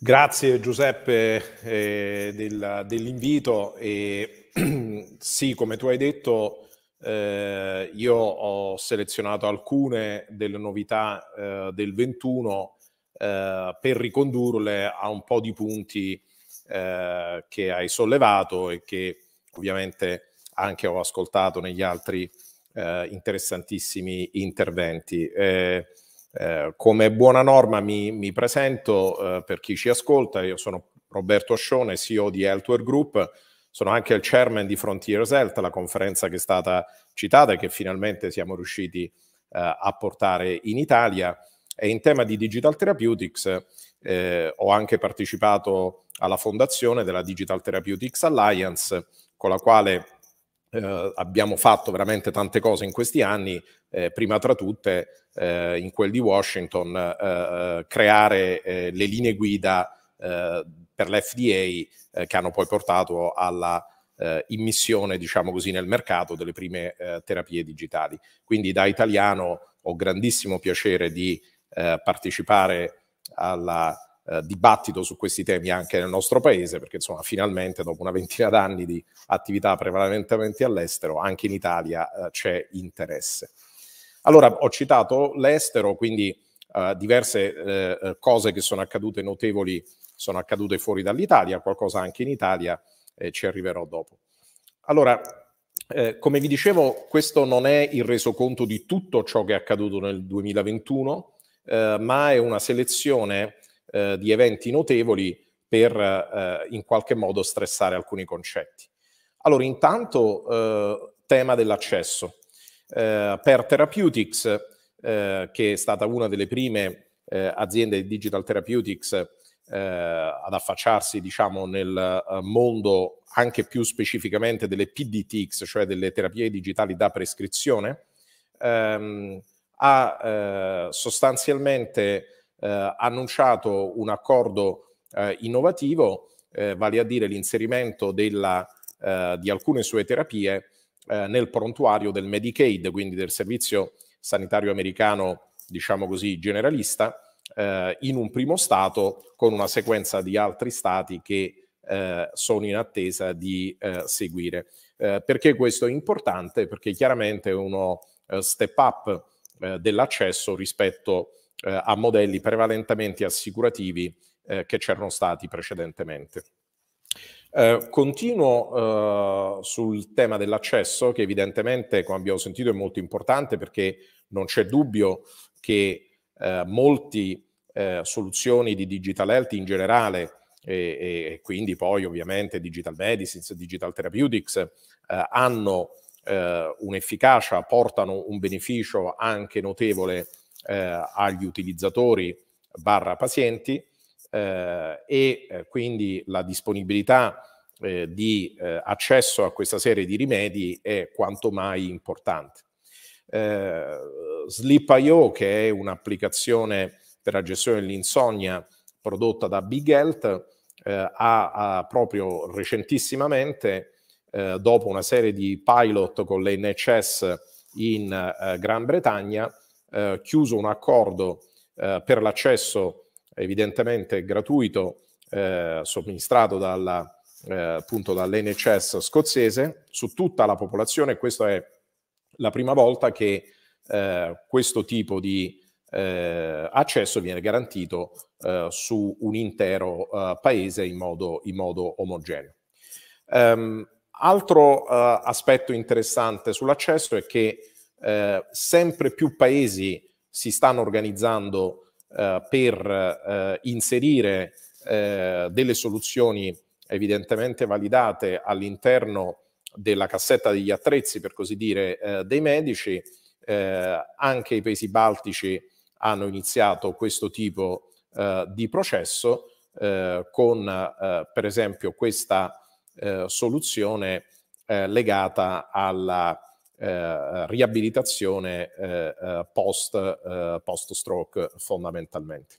Grazie Giuseppe eh, del, dell'invito e sì, come tu hai detto, eh, io ho selezionato alcune delle novità eh, del 21 eh, per ricondurle a un po' di punti eh, che hai sollevato e che ovviamente anche ho ascoltato negli altri eh, interessantissimi interventi. Eh, come buona norma mi, mi presento eh, per chi ci ascolta, io sono Roberto Scione, CEO di Healthware Group, sono anche il chairman di Frontiers Health, la conferenza che è stata citata e che finalmente siamo riusciti eh, a portare in Italia. E in tema di digital therapeutics eh, ho anche partecipato alla fondazione della Digital Therapeutics Alliance, con la quale eh, abbiamo fatto veramente tante cose in questi anni, eh, prima tra tutte eh, in quel di Washington, eh, creare eh, le linee guida eh, per l'FDA che hanno poi portato alla immissione, diciamo così, nel mercato delle prime terapie digitali. Quindi da italiano ho grandissimo piacere di partecipare alla eh, dibattito su questi temi anche nel nostro paese, perché insomma finalmente dopo una ventina d'anni di attività prevalentemente all'estero, anche in Italia eh, c'è interesse. Allora, ho citato l'estero, quindi eh, diverse eh, cose che sono accadute notevoli sono accadute fuori dall'Italia, qualcosa anche in Italia, ci arriverò dopo. Allora, eh, come vi dicevo, questo non è il resoconto di tutto ciò che è accaduto nel 2021, eh, ma è una selezione eh, di eventi notevoli per eh, in qualche modo stressare alcuni concetti. Allora, intanto eh, tema dell'accesso. Eh, per Therapeutics, eh, che è stata una delle prime aziende di Digital Therapeutics ad affacciarsi diciamo, nel mondo anche più specificamente delle PDTX, cioè delle terapie digitali da prescrizione, ehm, ha eh, sostanzialmente eh, annunciato un accordo eh, innovativo, eh, vale a dire l'inserimento della, eh, di alcune sue terapie eh, nel prontuario del Medicaid, quindi del servizio sanitario americano, diciamo così, generalista, eh, in un primo stato con una sequenza di altri stati che sono in attesa di seguire. perché questo è importante? Perché chiaramente è uno step up dell'accesso rispetto a eh, a modelli prevalentemente assicurativi eh, che c'erano stati precedentemente. Eh, continuo eh, sul tema dell'accesso, che evidentemente, come abbiamo sentito, è molto importante perché non c'è dubbio che eh, molte eh, soluzioni di digital health in generale e, e, quindi poi ovviamente digital medicines, digital therapeutics eh, hanno eh, un'efficacia, portano un beneficio anche notevole eh, agli utilizzatori barra pazienti eh, e eh, quindi la disponibilità eh, di eh, accesso a questa serie di rimedi è quanto mai importante. Sleep.io, che è un'applicazione per la gestione dell'insonnia prodotta da Big Health, ha, ha proprio recentissimamente eh, dopo una serie di pilot con l'NHS in eh, Gran Bretagna, eh, chiuso un accordo eh, per l'accesso evidentemente gratuito eh, somministrato dalla, eh, appunto dall'NHS scozzese su tutta la popolazione. Questa è la prima volta che eh, questo tipo di eh, accesso viene garantito su un intero paese in modo, in modo omogeneo. Um, altro aspetto interessante sull'accesso è che eh, sempre più paesi si stanno organizzando eh, per eh, inserire eh, delle soluzioni evidentemente validate all'interno della cassetta degli attrezzi, per così dire, eh, dei medici. anche i paesi baltici hanno iniziato questo tipo di processo con, per esempio, questa soluzione legata alla eh, riabilitazione eh, eh, post, eh, post, stroke fondamentalmente.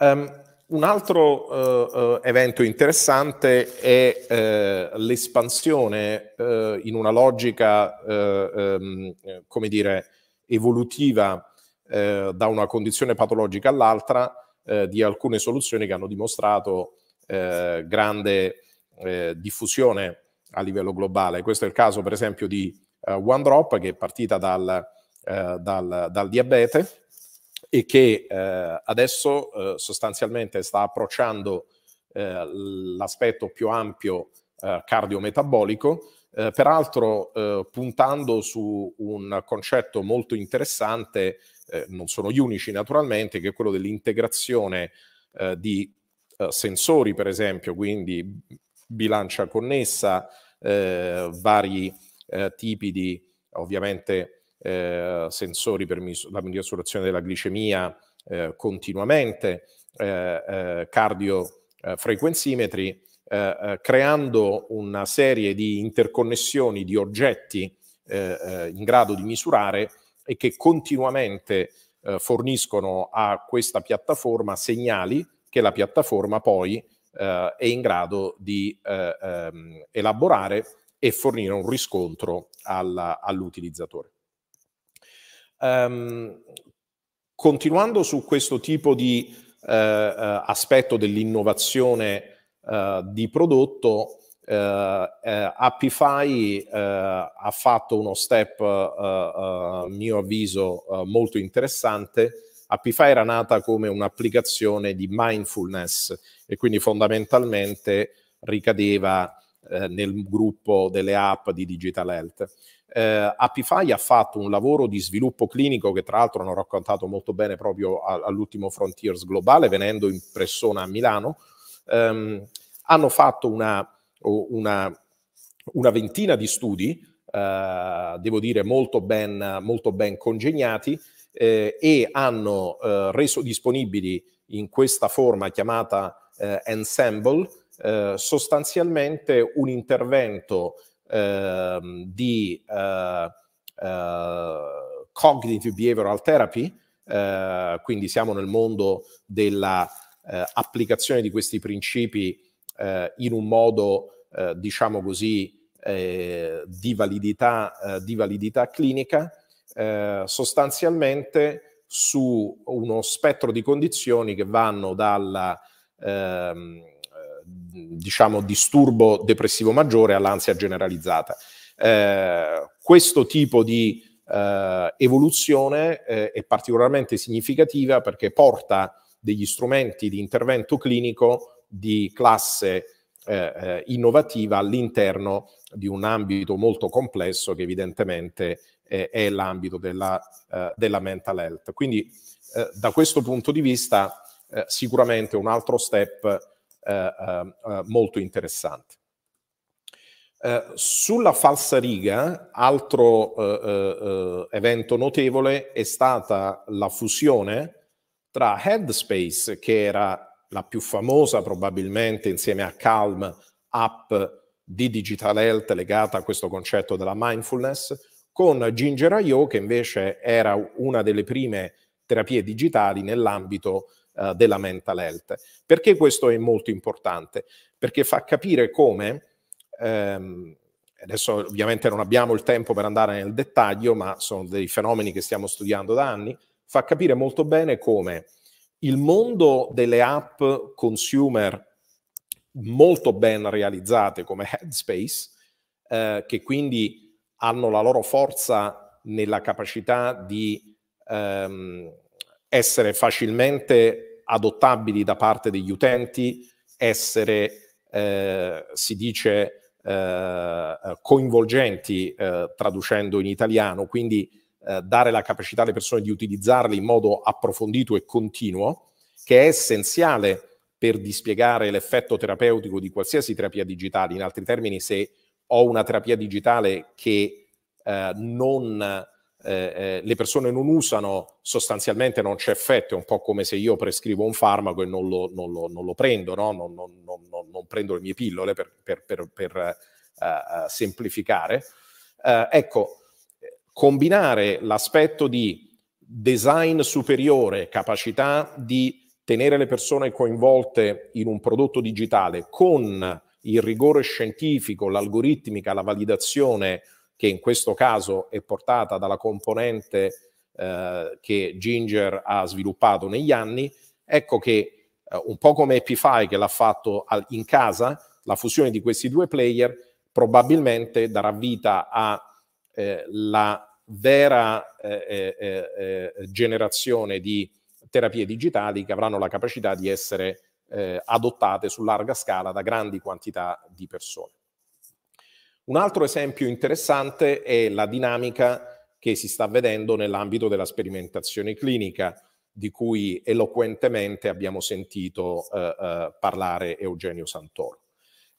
Um, un altro eh, eh, evento interessante è l'espansione in una logica, um, come dire, evolutiva da una condizione patologica all'altra di alcune soluzioni che hanno dimostrato grande diffusione a livello globale. Questo è il caso per esempio di eh, OneDrop che è partita dal, eh, dal, dal diabete e che eh, adesso eh, sostanzialmente sta approcciando eh, l'aspetto più ampio eh, cardiometabolico, peraltro puntando su un concetto molto interessante, non sono gli unici naturalmente, che è quello dell'integrazione di sensori, per esempio, quindi bilancia connessa, eh, vari eh, tipi di ovviamente eh, sensori per mis- la misurazione della glicemia eh, continuamente, eh, eh, cardiofrequenzimetri, creando una serie di interconnessioni di oggetti in grado di misurare e che continuamente forniscono a questa piattaforma segnali che la piattaforma poi eh, è in grado di eh, ehm, elaborare e fornire un riscontro alla, all'utilizzatore. Um, continuando su questo tipo di eh, eh aspetto dell'innovazione eh, di prodotto, eh, Appify ha fatto uno step, a mio avviso, molto interessante Appify era nata come un'applicazione di mindfulness e quindi fondamentalmente ricadeva eh, nel gruppo delle app di Digital Health. Eh, Appify ha fatto un lavoro di sviluppo clinico che tra l'altro hanno raccontato molto bene proprio all'ultimo Frontiers Globale, venendo in persona a Milano. Ehm, hanno fatto una, una, una, ventina di studi, eh, devo dire molto ben, molto ben congegnati, eh, e hanno eh, reso disponibili in questa forma chiamata eh, ensemble eh, sostanzialmente un intervento ehm, di eh, eh, cognitive behavioral therapy, quindi siamo nel mondo dell'applicazione di questi principi in un modo, diciamo così, di validità, di validità clinica, eh, sostanzialmente su uno spettro di condizioni che vanno dal ehm, eh, diciamo, disturbo depressivo maggiore all'ansia generalizzata. Eh, questo tipo di eh, evoluzione eh, è particolarmente significativa perché porta degli strumenti di intervento clinico di classe eh, innovativa all'interno di un ambito molto complesso che evidentemente eh, è l'ambito della, eh, della, mental health. Quindi eh, da questo punto di vista eh, sicuramente un altro step eh, molto interessante. sulla falsa riga, altro evento notevole è stata la fusione tra Headspace, che era la più famosa probabilmente insieme a Calm, app di digital health legata a questo concetto della mindfulness, con Ginger IO, che invece era una delle prime terapie digitali nell'ambito eh, della mental health. Perché questo è molto importante? Perché fa capire come, ehm, adesso ovviamente non abbiamo il tempo per andare nel dettaglio, ma sono dei fenomeni che stiamo studiando da anni, fa capire molto bene come il mondo delle app consumer molto ben realizzate come Headspace, eh, che quindi hanno la loro forza nella capacità di ehm, essere facilmente adottabili da parte degli utenti, essere, eh, si dice, eh, coinvolgenti, eh, traducendo in italiano, quindi eh, dare la capacità alle persone di utilizzarli in modo approfondito e continuo, che è essenziale per dispiegare l'effetto terapeutico di qualsiasi terapia digitale. In altri termini, se ho una terapia digitale che eh, non, eh, eh, le persone non usano, sostanzialmente non c'è effetto, è un po' come se io prescrivo un farmaco e non lo, non lo, non lo prendo, no? non, non, prendo le mie pillole per, per, per, per uh, semplificare. Uh, ecco, combinare l'aspetto di design superiore, capacità di tenere le persone coinvolte in un prodotto digitale con il rigore scientifico, l'algoritmica, la validazione che in questo caso è portata dalla componente eh, che Ginger ha sviluppato negli anni, ecco che eh, un po' come Epify che l'ha fatto al, in casa, la fusione di questi due player probabilmente darà vita alla eh, vera eh, eh, eh, generazione di terapie digitali che avranno la capacità di essere eh, adottate su larga scala da grandi quantità di persone. Un altro esempio interessante è la dinamica che si sta vedendo nell'ambito della sperimentazione clinica, di cui eloquentemente abbiamo sentito eh, eh, parlare Eugenio Santoro.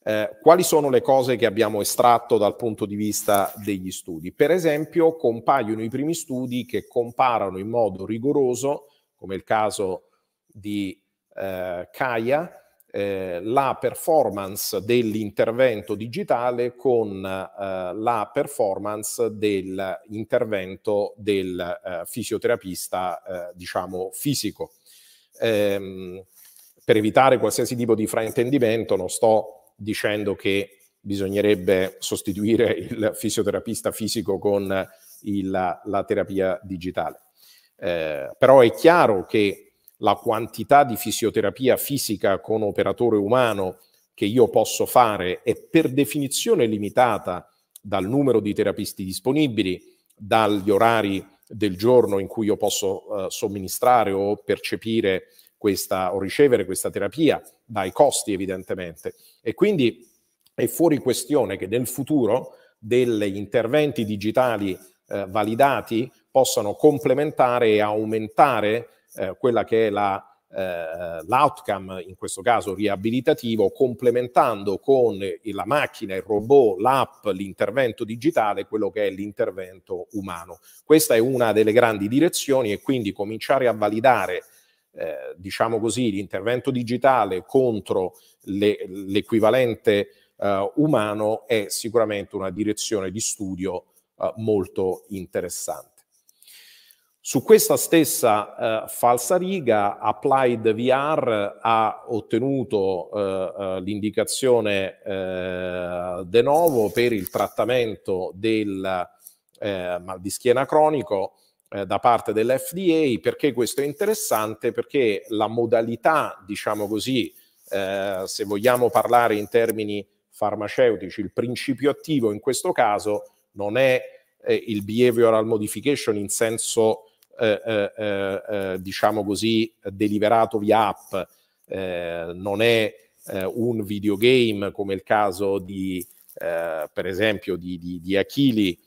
Eh, quali sono le cose che abbiamo estratto dal punto di vista degli studi? Per esempio, compaiono i primi studi che comparano in modo rigoroso, come il caso di eh, CAIA eh, la performance dell'intervento digitale con eh, la performance dell'intervento del eh, fisioterapista, eh, diciamo, fisico. Ehm, per evitare qualsiasi tipo di fraintendimento non sto dicendo che bisognerebbe sostituire il fisioterapista fisico con il, la terapia digitale. Eh, però è chiaro che la quantità di fisioterapia fisica con operatore umano che io posso fare è per definizione limitata dal numero di terapisti disponibili, dagli orari del giorno in cui io posso eh, somministrare o percepire questa o ricevere questa terapia, dai costi evidentemente. E quindi è fuori questione che nel futuro degli interventi digitali eh, validati possano complementare e aumentare eh, quella che è la, eh, l'outcome, in questo caso riabilitativo, complementando con la macchina, il robot, l'app, l'intervento digitale, quello che è l'intervento umano. Questa è una delle grandi direzioni e quindi cominciare a validare eh, diciamo così, l'intervento digitale contro le, l'equivalente eh, umano è sicuramente una direzione di studio eh, molto interessante. Su questa stessa eh, riga, Applied VR ha ottenuto eh, eh, l'indicazione eh, de novo per il trattamento del eh, mal di schiena cronico eh, da parte dell'FDA. Perché questo è interessante? Perché la modalità, diciamo così, se vogliamo parlare in termini farmaceutici, il principio attivo in questo caso non è il behavioral modification in senso eh, eh, eh, diciamo così, deliberato via app, non è un videogame come il caso di, per esempio, di, di, di Achili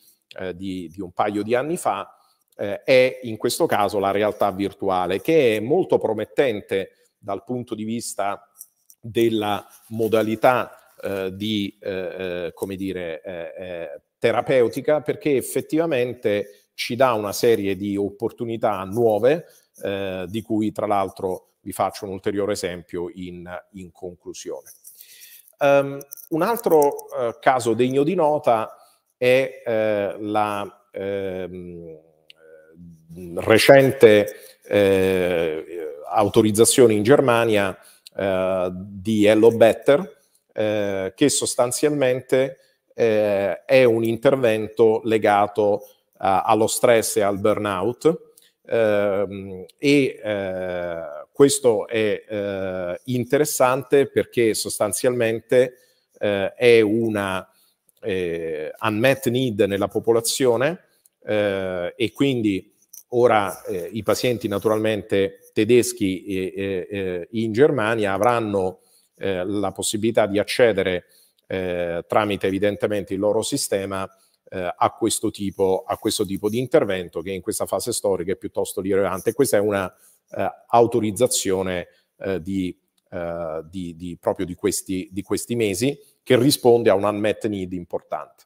di, di un paio di anni fa, eh, è in questo caso la realtà virtuale, che è molto promettente dal punto di vista della modalità eh, di, eh, come dire, terapeutica, perché effettivamente ci dà una serie di opportunità nuove, eh, di cui tra l'altro vi faccio un ulteriore esempio in, in conclusione. Um, un altro eh, caso degno di nota è eh, la ehm, recente eh, autorizzazione in Germania eh, di Hello Better, eh, che sostanzialmente è un intervento legato eh, allo stress e al burnout. Eh, e eh, questo è eh, interessante perché sostanzialmente eh, è una eh, unmet need nella popolazione e quindi ora i pazienti naturalmente tedeschi e, e, in Germania avranno la possibilità di accedere tramite evidentemente il loro sistema eh, a, questo tipo, a questo tipo di intervento che in questa fase storica è piuttosto rilevante. Questa è una eh, autorizzazione eh, eh, proprio di questi, di questi mesi che risponde a un unmet need importante.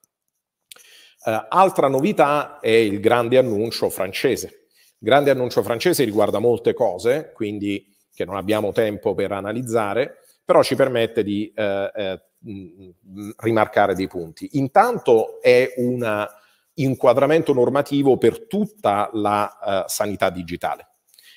Eh, altra novità è il grande annuncio francese. Il grande annuncio francese riguarda molte cose, quindi che non abbiamo tempo per analizzare, però ci permette di eh, eh, mm, mm, rimarcare dei punti. Intanto è un inquadramento normativo per tutta la eh, sanità digitale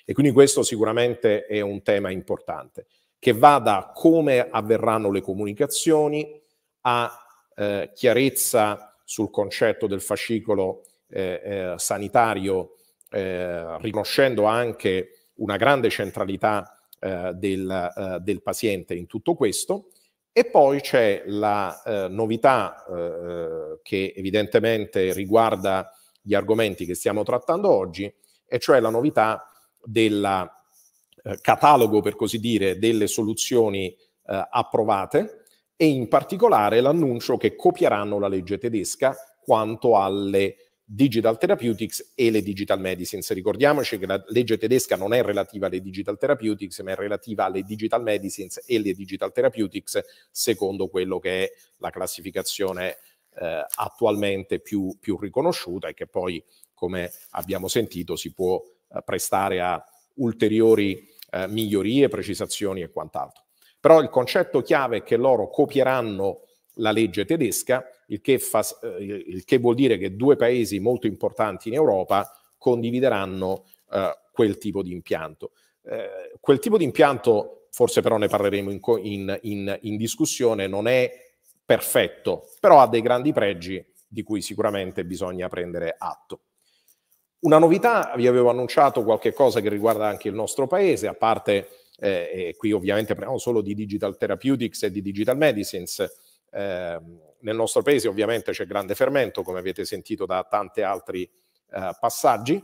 e quindi questo sicuramente è un tema importante, che va da come avverranno le comunicazioni a eh, chiarezza sul concetto del fascicolo eh, eh, sanitario, riconoscendo anche una grande centralità eh, del, eh, del, paziente in tutto questo. E poi c'è la eh, novità eh, che evidentemente riguarda gli argomenti che stiamo trattando oggi, e cioè la novità del eh, catalogo, per così dire, delle soluzioni eh, approvate e in particolare l'annuncio che copieranno la legge tedesca quanto alle Digital Therapeutics e le Digital Medicines. Ricordiamoci che la legge tedesca non è relativa alle Digital Therapeutics, ma è relativa alle Digital Medicines e le Digital Therapeutics secondo quello che è la classificazione eh, attualmente più, più, riconosciuta e che poi, come abbiamo sentito, si può eh, prestare a ulteriori eh, migliorie, precisazioni e quant'altro. Però il concetto chiave è che loro copieranno la legge tedesca, il che, fa, eh, il che vuol dire che due paesi molto importanti in Europa condivideranno eh, quel tipo di impianto. Eh, quel tipo di impianto, forse però ne parleremo in, in, in, in, discussione, non è perfetto, però ha dei grandi pregi di cui sicuramente bisogna prendere atto. Una novità, vi avevo annunciato qualche cosa che riguarda anche il nostro paese, a parte, eh, qui ovviamente parliamo solo di digital therapeutics e di digital medicines, eh, nel nostro paese ovviamente c'è grande fermento, come avete sentito da tanti altri eh, passaggi.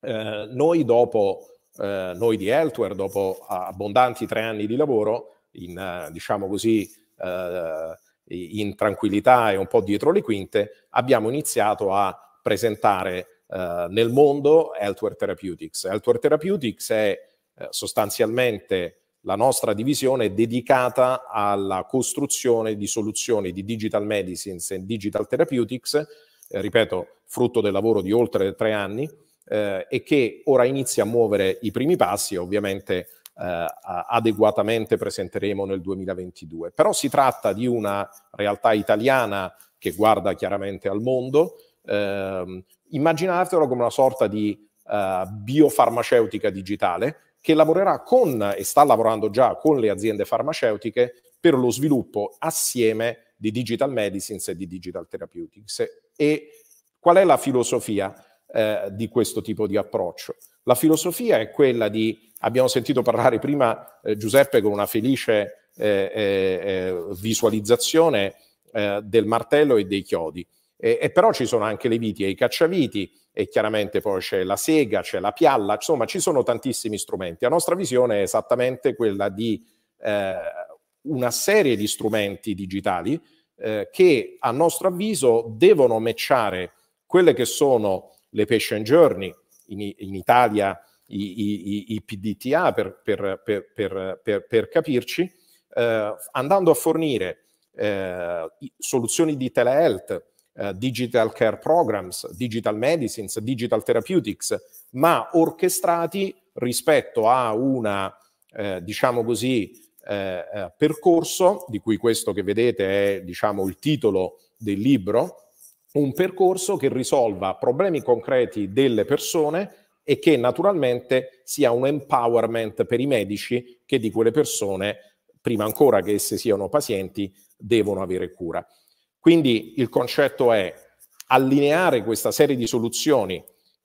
Eh, noi dopo, eh, noi di Eltware, dopo abbondanti tre anni di lavoro, in, diciamo così, eh, in tranquillità e un po' dietro le quinte, abbiamo iniziato a presentare eh, nel mondo Eltware Therapeutics. Eltware Therapeutics è sostanzialmente la nostra divisione è dedicata alla costruzione di soluzioni di digital medicines e digital therapeutics, eh, ripeto, frutto del lavoro di oltre tre anni, eh, e che ora inizia a muovere i primi passi, ovviamente eh, adeguatamente presenteremo nel 2022. Però si tratta di una realtà italiana che guarda chiaramente al mondo. Ehm, immaginatelo come una sorta di eh, biofarmaceutica digitale, che lavorerà con e sta lavorando già con le aziende farmaceutiche per lo sviluppo assieme di digital medicines e di digital therapeutics. E qual è la filosofia eh, di questo tipo di approccio? La filosofia è quella di, abbiamo sentito parlare prima eh, Giuseppe con una felice eh, eh, eh visualizzazione eh, del martello e dei chiodi. E, e però ci sono anche le viti e i cacciaviti, e chiaramente poi c'è la sega, c'è la pialla, insomma ci sono tantissimi strumenti. La nostra visione è esattamente quella di eh, una serie di strumenti digitali eh, che a nostro avviso devono matchare quelle che sono le patient journey, in, in Italia i, i, i PDTA per, per, per, per capirci, eh, andando a fornire eh, soluzioni di telehealth, eh, digital care programs, digital medicines, digital therapeutics, ma orchestrati rispetto a un, eh, diciamo così, eh, eh, percorso, di cui questo che vedete è diciamo, il titolo del libro, un percorso che risolva problemi concreti delle persone e che naturalmente sia un empowerment per i medici che di quelle persone, prima ancora che esse siano pazienti, devono avere cura. Quindi il concetto è allineare questa serie di soluzioni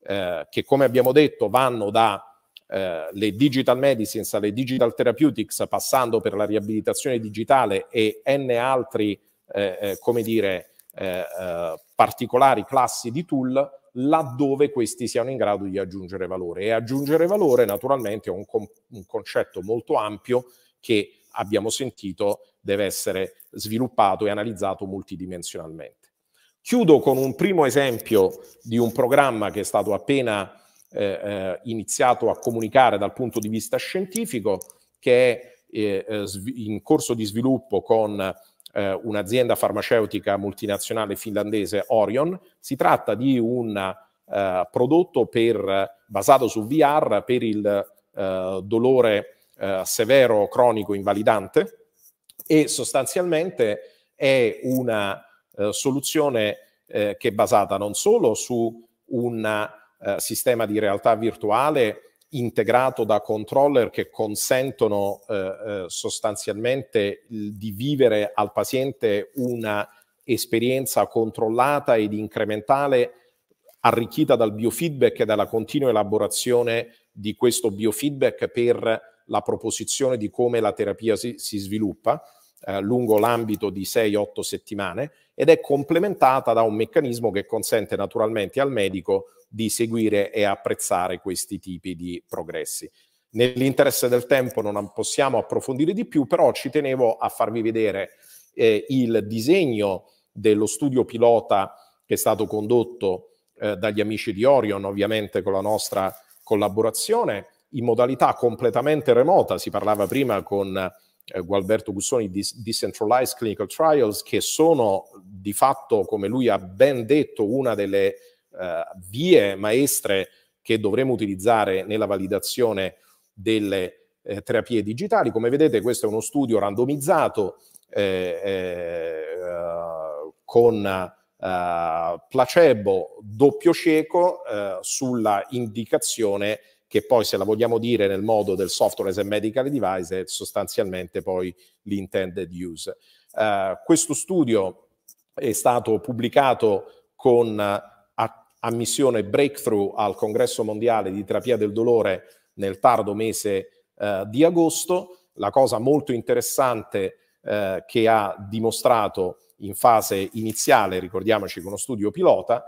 eh, che, come abbiamo detto, vanno da eh, le digital medicines alle digital therapeutics, passando per la riabilitazione digitale e n altri, eh, eh come dire, eh, eh, particolari classi di tool, laddove questi siano in grado di aggiungere valore. E aggiungere valore, naturalmente, è un, con- un concetto molto ampio che abbiamo sentito deve essere sviluppato e analizzato multidimensionalmente. Chiudo con un primo esempio di un programma che è stato appena eh, eh iniziato a comunicare dal punto di vista scientifico, che è eh, eh in corso di sviluppo con eh, un'azienda farmaceutica multinazionale finlandese Orion. Si tratta di un eh, prodotto per, basato su VR per il dolore eh, severo, cronico, invalidante e sostanzialmente è una eh, soluzione eh, che è basata non solo su un eh, sistema di realtà virtuale integrato da controller che consentono eh, sostanzialmente di vivere al paziente una esperienza controllata ed incrementale arricchita dal biofeedback e dalla continua elaborazione di questo biofeedback per la proposizione di come la terapia si, si sviluppa eh, lungo l'ambito di 6-8 settimane ed è complementata da un meccanismo che consente naturalmente al medico di seguire e apprezzare questi tipi di progressi. Nell'interesse del tempo non possiamo approfondire di più, però ci tenevo a farvi vedere eh, il disegno dello studio pilota che è stato condotto eh, dagli amici di Orion, ovviamente con la nostra collaborazione, in modalità completamente remota, si parlava prima con eh, Gualberto Gussoni di Decentralized Clinical Trials, che sono di fatto, come lui ha ben detto, una delle eh, vie maestre che dovremo utilizzare nella validazione delle eh, terapie digitali. Come vedete questo è uno studio randomizzato eh, eh, con eh, placebo doppio cieco sulla indicazione che poi se la vogliamo dire nel modo del software as a medical device è sostanzialmente poi l'intended use. Uh, questo studio è stato pubblicato con uh, eh, ammissione breakthrough al congresso mondiale di terapia del dolore nel tardo mese uh, di agosto. La cosa molto interessante che ha dimostrato in fase iniziale, ricordiamoci con uno studio pilota,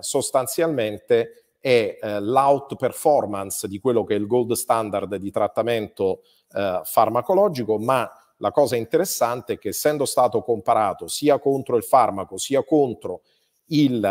sostanzialmente è eh, l'outperformance di quello che è il gold standard di trattamento eh, farmacologico, ma la cosa interessante è che essendo stato comparato sia contro il farmaco sia contro il,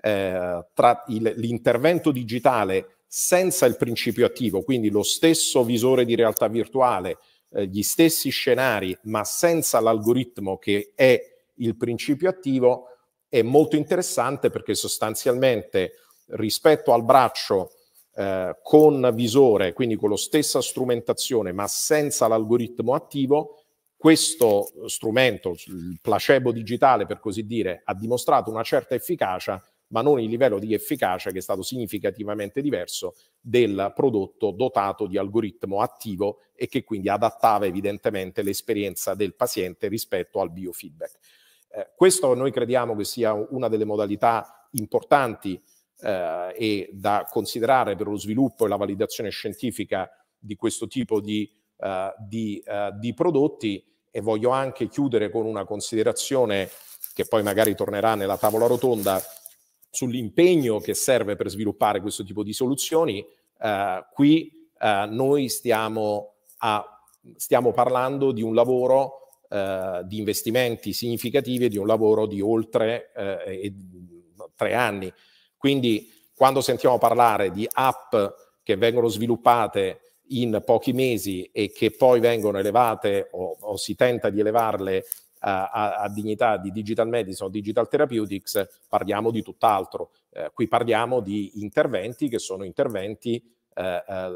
eh, tra, il, l'intervento digitale senza il principio attivo, quindi lo stesso visore di realtà virtuale, eh, gli stessi scenari, ma senza l'algoritmo che è il principio attivo, è molto interessante perché sostanzialmente rispetto al braccio eh, con visore, quindi con la stessa strumentazione ma senza l'algoritmo attivo, questo strumento, il placebo digitale per così dire, ha dimostrato una certa efficacia, ma non il livello di efficacia che è stato significativamente diverso del prodotto dotato di algoritmo attivo e che quindi adattava evidentemente l'esperienza del paziente rispetto al biofeedback. Eh, questo noi crediamo che sia una delle modalità importanti eh, e da considerare per lo sviluppo e la validazione scientifica di questo tipo di, eh, di, eh, di prodotti. E voglio anche chiudere con una considerazione che poi magari tornerà nella tavola rotonda sull'impegno che serve per sviluppare questo tipo di soluzioni. Eh, qui eh, noi stiamo, a, stiamo parlando di un lavoro Uh, di investimenti significativi di un lavoro di oltre uh, tre anni. Quindi quando sentiamo parlare di app che vengono sviluppate in pochi mesi e che poi vengono elevate o, o si tenta di elevarle a, eh, a, a, dignità di digital medicine o digital therapeutics, parliamo di tutt'altro. Eh, qui parliamo di interventi che sono interventi eh, eh,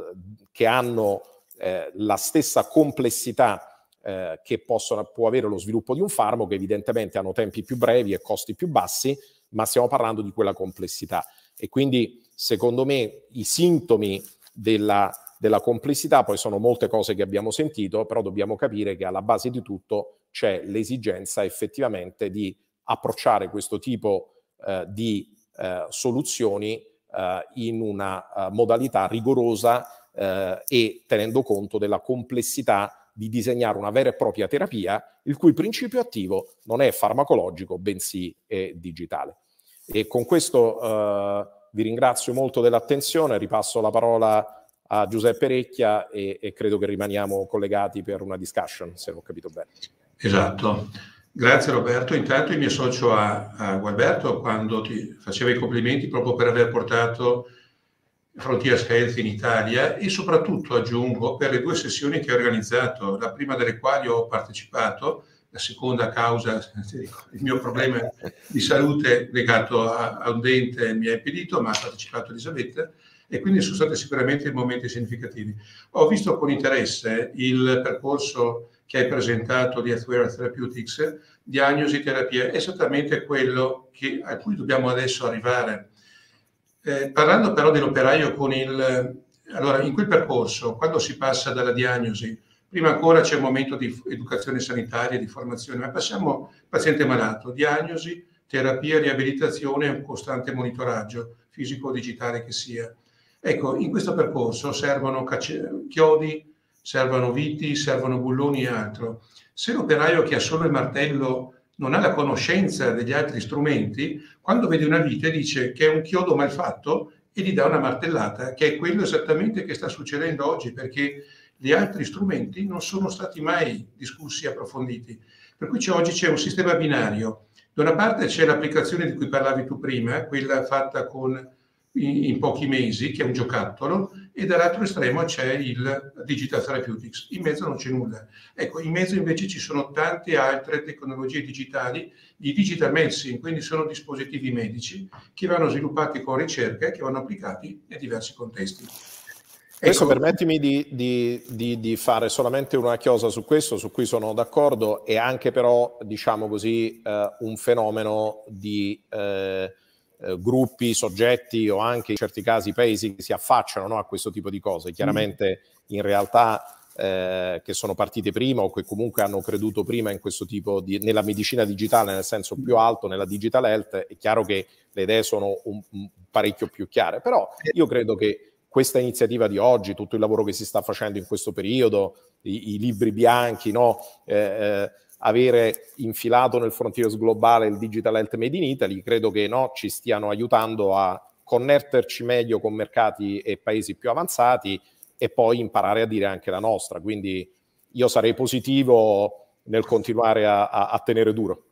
che hanno eh, la stessa complessità eh, che possono, può avere lo sviluppo di un farmaco, evidentemente hanno tempi più brevi e costi più bassi, ma stiamo parlando di quella complessità. E quindi, secondo me, i sintomi della, della complessità poi sono molte cose che abbiamo sentito, però dobbiamo capire che alla base di tutto c'è l'esigenza effettivamente di approcciare questo tipo eh, di eh, soluzioni eh, in una eh, modalità rigorosa eh, e tenendo conto della complessità di disegnare una vera e propria terapia il cui principio attivo non è farmacologico, bensì è digitale. E con questo eh, vi ringrazio molto dell'attenzione, ripasso la parola a Giuseppe Recchia e, e credo che rimaniamo collegati per una discussion, se ho capito bene. Esatto. Grazie Roberto, intanto mi associo a, a Gualberto quando ti faceva i complimenti proprio per aver portato Frontiers Health in Italia e soprattutto aggiungo per le due sessioni che ho organizzato, la prima delle quali ho partecipato, la seconda causa, il mio problema di salute legato a, a un dente mi ha impedito, ma ha partecipato Elisabetta e quindi sono stati sicuramente momenti significativi. Ho visto con interesse il percorso che hai presentato di Athware Therapeutics, diagnosi e terapia, esattamente quello che, a cui dobbiamo adesso arrivare eh, parlando però dell'operaio con il... Allora, in quel percorso, quando si passa dalla diagnosi, prima ancora c'è un momento di educazione sanitaria, di formazione, ma passiamo paziente malato, diagnosi, terapia, riabilitazione un costante monitoraggio fisico o digitale che sia. Ecco, in questo percorso servono cacce, chiodi, servono viti, servono bulloni e altro. Se l'operaio che ha solo il martello non ha la conoscenza degli altri strumenti, quando vede una vite dice che è un chiodo malfatto e gli dà una martellata, che è quello esattamente che sta succedendo oggi, perché gli altri strumenti non sono stati mai discussi e approfonditi. Per cui c'è, oggi c'è un sistema binario. Da una parte c'è l'applicazione di cui parlavi tu prima, quella fatta con, in, in pochi mesi, che è un giocattolo, e dall'altro estremo c'è il digital therapeutics, in mezzo non c'è nulla. Ecco, in mezzo invece ci sono tante altre tecnologie digitali, i digital medicine, quindi sono dispositivi medici che vanno sviluppati con ricerca e che vanno applicati nei diversi contesti. Adesso ecco. permettimi di, di, di, di, fare solamente una chiosa su questo, su cui sono d'accordo, e anche però, diciamo così, eh, un fenomeno di... Eh, eh, gruppi, soggetti o anche in certi casi paesi che si affacciano no, a questo tipo di cose. Mm. Chiaramente in realtà eh, che sono partite prima o che comunque hanno creduto prima in questo tipo di, nella medicina digitale nel senso più mm. alto, nella digital health, è chiaro che le idee sono un, un parecchio più chiare, però eh. io credo che questa iniziativa di oggi, tutto il lavoro che si sta facendo in questo periodo, i, i libri bianchi, no? Eh, eh avere infilato nel frontiers globale il digital health made in Italy, credo che no, ci stiano aiutando a connetterci meglio con mercati e paesi più avanzati e poi imparare a dire anche la nostra. Quindi io sarei positivo nel continuare a, a, a tenere duro.